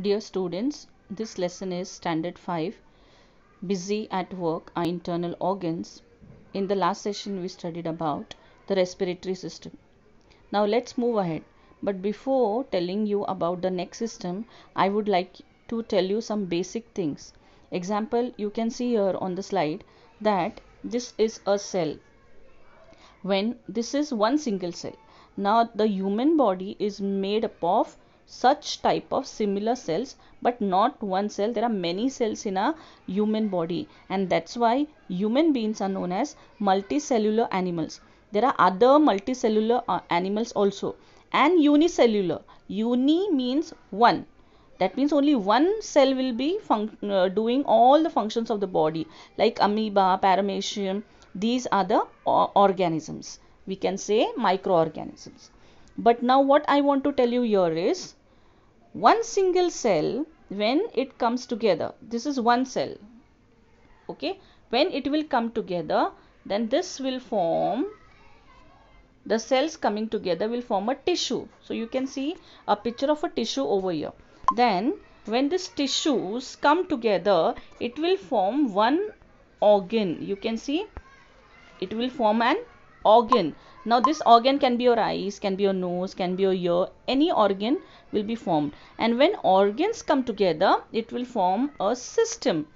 Dear students, this lesson is standard 5 busy at work are internal organs. In the last session we studied about the respiratory system. Now let's move ahead. But before telling you about the next system, I would like to tell you some basic things. Example, you can see here on the slide that this is a cell. When this is one single cell. Now the human body is made up of such type of similar cells but not one cell there are many cells in a human body and that's why human beings are known as multicellular animals there are other multicellular uh, animals also and unicellular uni means one that means only one cell will be uh, doing all the functions of the body like amoeba paramecium these are the uh, organisms we can say microorganisms but now what I want to tell you here is one single cell when it comes together, this is one cell, okay, when it will come together then this will form the cells coming together will form a tissue. So you can see a picture of a tissue over here. Then when these tissues come together it will form one organ. You can see it will form an organ now this organ can be your eyes can be your nose can be your ear any organ will be formed and when organs come together it will form a system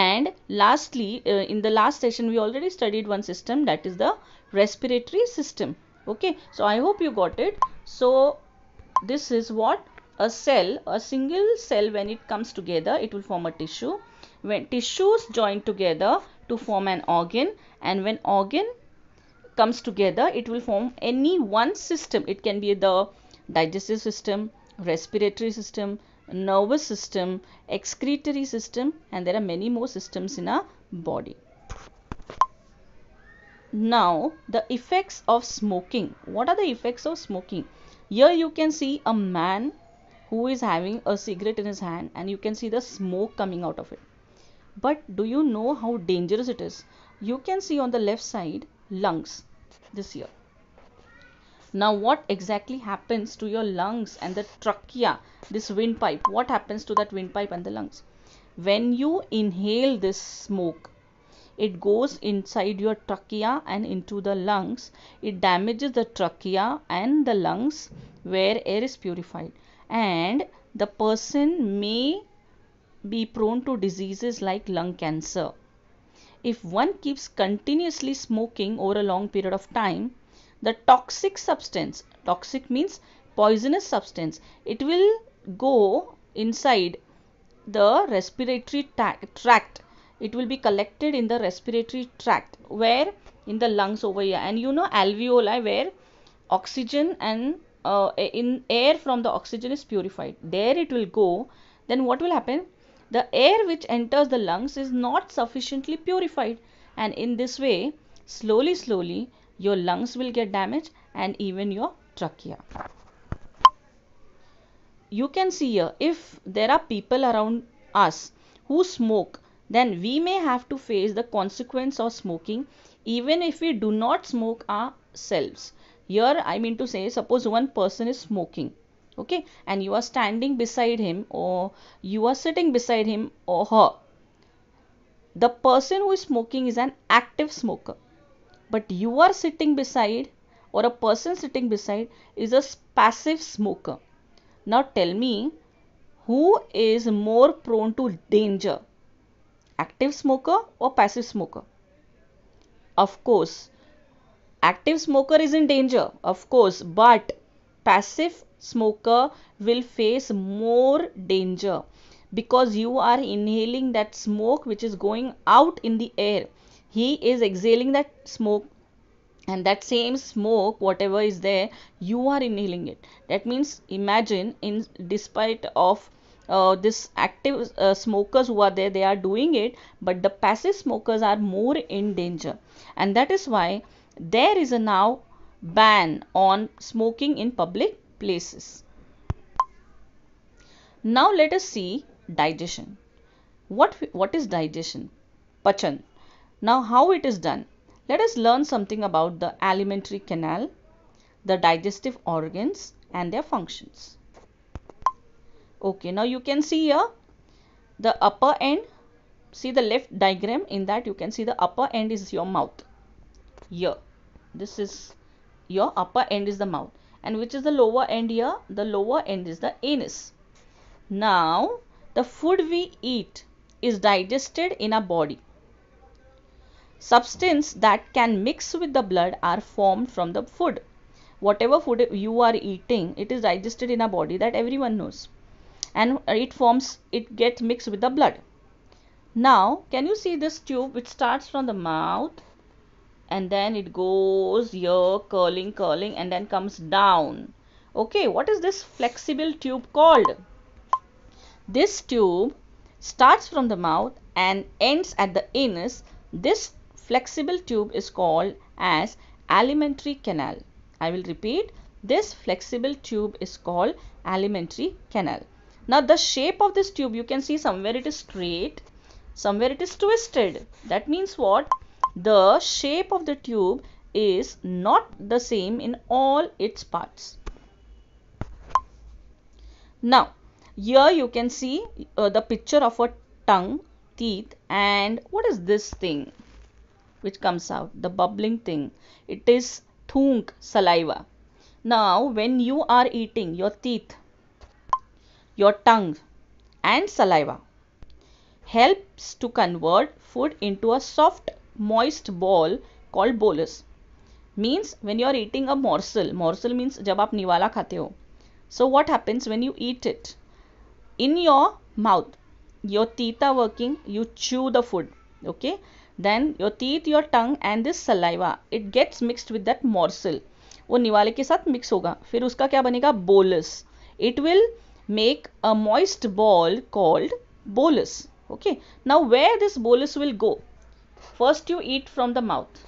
and lastly uh, in the last session we already studied one system that is the respiratory system okay so i hope you got it so this is what a cell a single cell when it comes together it will form a tissue when tissues join together to form an organ and when organ comes together it will form any one system it can be the digestive system respiratory system nervous system excretory system and there are many more systems in our body now the effects of smoking what are the effects of smoking here you can see a man who is having a cigarette in his hand and you can see the smoke coming out of it but do you know how dangerous it is you can see on the left side lungs this year. Now what exactly happens to your lungs and the trachea, this windpipe? What happens to that windpipe and the lungs? When you inhale this smoke, it goes inside your trachea and into the lungs. It damages the trachea and the lungs where air is purified. And the person may be prone to diseases like lung cancer if one keeps continuously smoking over a long period of time, the toxic substance, toxic means poisonous substance, it will go inside the respiratory tract. It will be collected in the respiratory tract where in the lungs over here and you know alveoli where oxygen and uh, in air from the oxygen is purified. There it will go. Then what will happen? the air which enters the lungs is not sufficiently purified and in this way slowly slowly your lungs will get damaged and even your trachea. You can see here if there are people around us who smoke then we may have to face the consequence of smoking even if we do not smoke ourselves. Here I mean to say suppose one person is smoking okay and you are standing beside him or you are sitting beside him or her the person who is smoking is an active smoker but you are sitting beside or a person sitting beside is a passive smoker now tell me who is more prone to danger active smoker or passive smoker of course active smoker is in danger of course but passive smoker will face more danger because you are inhaling that smoke which is going out in the air. He is exhaling that smoke and that same smoke whatever is there you are inhaling it that means imagine in despite of uh, this active uh, smokers who are there they are doing it but the passive smokers are more in danger and that is why there is a now ban on smoking in public places. Now let us see digestion. What, what is digestion? Pachan. Now how it is done? Let us learn something about the alimentary canal, the digestive organs and their functions. Okay, now you can see here the upper end. See the left diagram in that you can see the upper end is your mouth. Here, this is your upper end is the mouth and which is the lower end here the lower end is the anus now the food we eat is digested in our body substance that can mix with the blood are formed from the food whatever food you are eating it is digested in our body that everyone knows and it forms it gets mixed with the blood now can you see this tube which starts from the mouth and then it goes here curling curling and then comes down okay what is this flexible tube called this tube starts from the mouth and ends at the anus this flexible tube is called as alimentary canal i will repeat this flexible tube is called alimentary canal now the shape of this tube you can see somewhere it is straight somewhere it is twisted that means what the shape of the tube is not the same in all its parts. Now, here you can see uh, the picture of a tongue, teeth and what is this thing which comes out? The bubbling thing. It is thunk saliva. Now, when you are eating your teeth, your tongue and saliva helps to convert food into a soft moist ball called bolus means when you are eating a morsel morsel means jab aap niwala khate ho so what happens when you eat it in your mouth your teeth are working you chew the food okay then your teeth your tongue and this saliva it gets mixed with that morsel वो निवाले के साथ mix होगा फिर उसका क्या बनेगा bolus it will make a moist ball called bolus okay now where this bolus will go first you eat from the mouth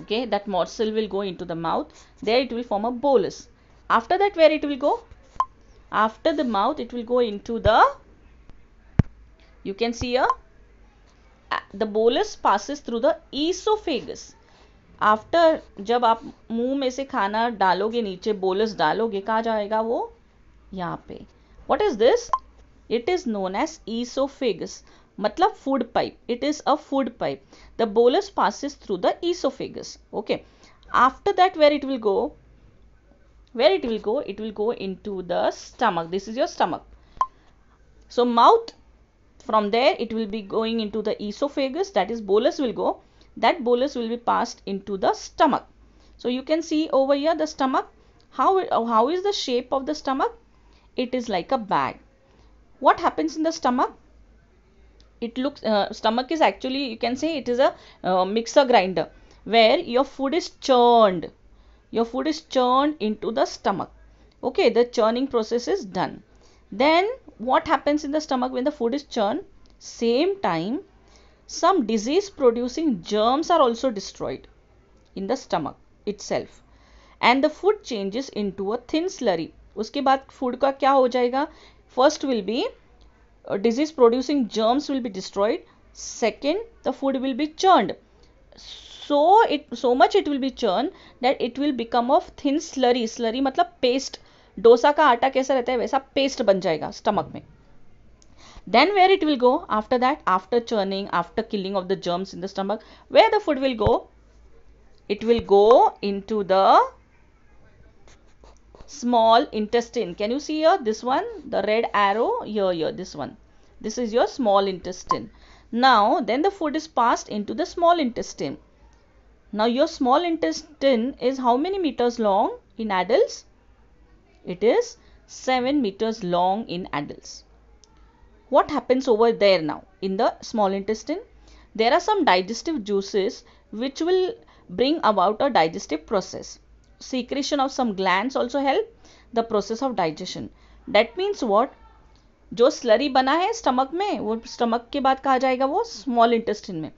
okay that morsel will go into the mouth there it will form a bolus after that where it will go after the mouth it will go into the you can see a the bolus passes through the esophagus after jab aap muh mein se khana daloge niche bolus daloge kaha jayega wo yahan pe what is this it is known as esophagus मतलब food pipe. It is a food pipe. The bolus passes through the esophagus. Okay. After that where it will go? Where it will go? It will go into the stomach. This is your stomach. So mouth from there it will be going into the esophagus that is bolus will go. That bolus will be passed into the stomach. So you can see over here the stomach. How, how is the shape of the stomach? It is like a bag. What happens in the stomach? it looks uh, stomach is actually you can say it is a uh, mixer grinder where your food is churned your food is churned into the stomach okay the churning process is done then what happens in the stomach when the food is churned same time some disease producing germs are also destroyed in the stomach itself and the food changes into a thin slurry उसके बाद food का क्या हो जाएगा First will be disease producing germs will be destroyed second the food will be churned so it so much it will be churned that it will become of thin slurry slurry मतलब paste Dosa का आटा कैसा रहता है वैसा paste बन जाएगा stomach में then where it will go after that after churning after killing of the germs in the stomach where the food will go it will go into the small intestine. Can you see here this one? The red arrow here, here, this one. This is your small intestine. Now, then the food is passed into the small intestine. Now, your small intestine is how many meters long in adults? It is 7 meters long in adults. What happens over there now in the small intestine? There are some digestive juices which will bring about a digestive process secretion of some glands also help the process of digestion that means what जो slurry बना है stomach में वो stomach के बाद कहा जाएगा वो स्मॉल इंटेस्टिन में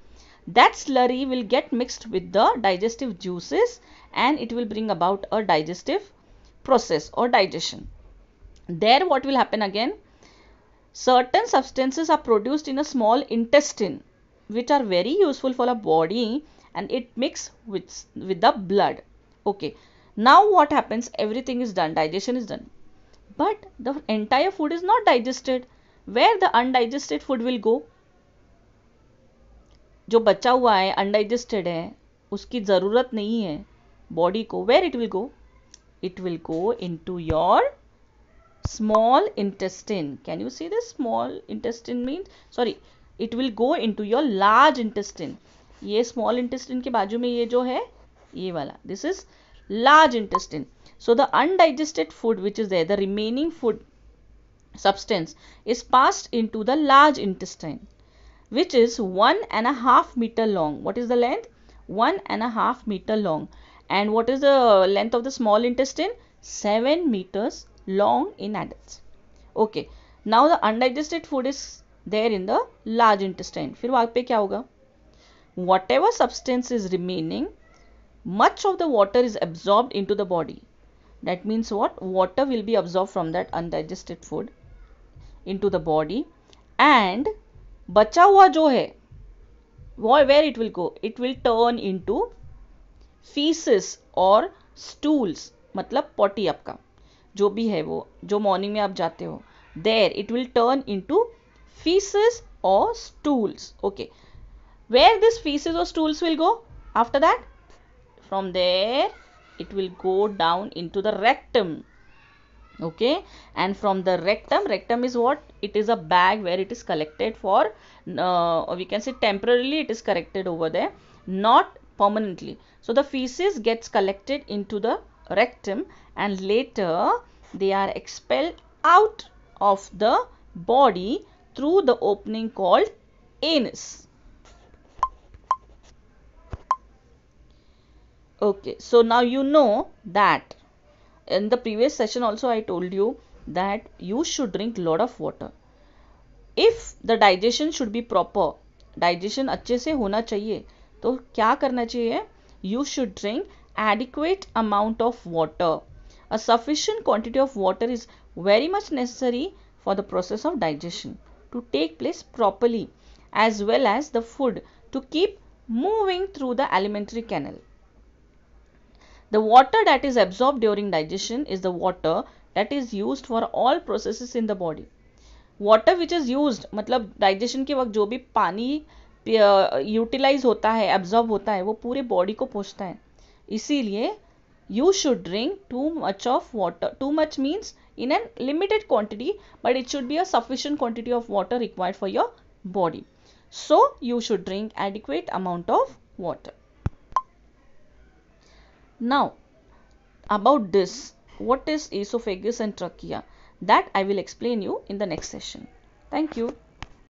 that slurry will get mixed with the digestive juices and it will bring about a digestive process or digestion. There what will happen again? Certain substances are produced in a small intestine which are very useful for a body and it mix with, with the blood. Okay, Now what happens? Everything is done. Digestion is done. But the entire food is not digested. Where the undigested food will go? जो बचा हुआ है undigested है उसकी ज़रूरत नहीं है body को where it will go it will go into your small intestine can you see this small intestine means sorry it will go into your large intestine ये small intestine के बाजू में ये जो है ये वाला this is large intestine. So the undigested food which is there, the remaining food substance is passed into the large intestine which is one and a half meter long. What is the length? One and a half meter long. And what is the length of the small intestine? 7 meters long in adults. Okay. Now the undigested food is there in the large intestine. फिर पे क्या होगा? Whatever substance is remaining much of the water is absorbed into the body. That means what? Water will be absorbed from that undigested food into the body and बचा हुआ जो है where it will go? It will turn into feces or stools मतलब potty आपका जो भी है वो जो morning में आप जाते हो There, it will turn into faeces or stools. Okay. Where this faeces or stools will go after that? from there it will go down into the rectum okay and from the rectum rectum is what it is a bag where it is collected for uh, or we can say temporarily it is collected over there not permanently so the feces gets collected into the rectum and later they are expelled out of the body through the opening called anus okay so now you know that in the previous session also I told you that you should drink lot of water if the digestion should be proper digestion अच्छे से होना चाहिए तो क्या करना चाहिए you should drink adequate amount of water a sufficient quantity of water is very much necessary for the process of digestion to take place properly as well as the food to keep moving through the alimentary canal the water that is absorbed during digestion is the water that is used for all processes in the body. Water which is used मतलब digestion के वक्त जो भी पानी utilise होता है absorb होता है वो पूरे body को पहुंचता है इसीलिए you should drink too much of water. Too much means in a limited quantity but it should be a sufficient quantity of water required for your body. So you should drink adequate amount of water. Now about this what is esophagus and trachea that I will explain you in the next session. Thank you.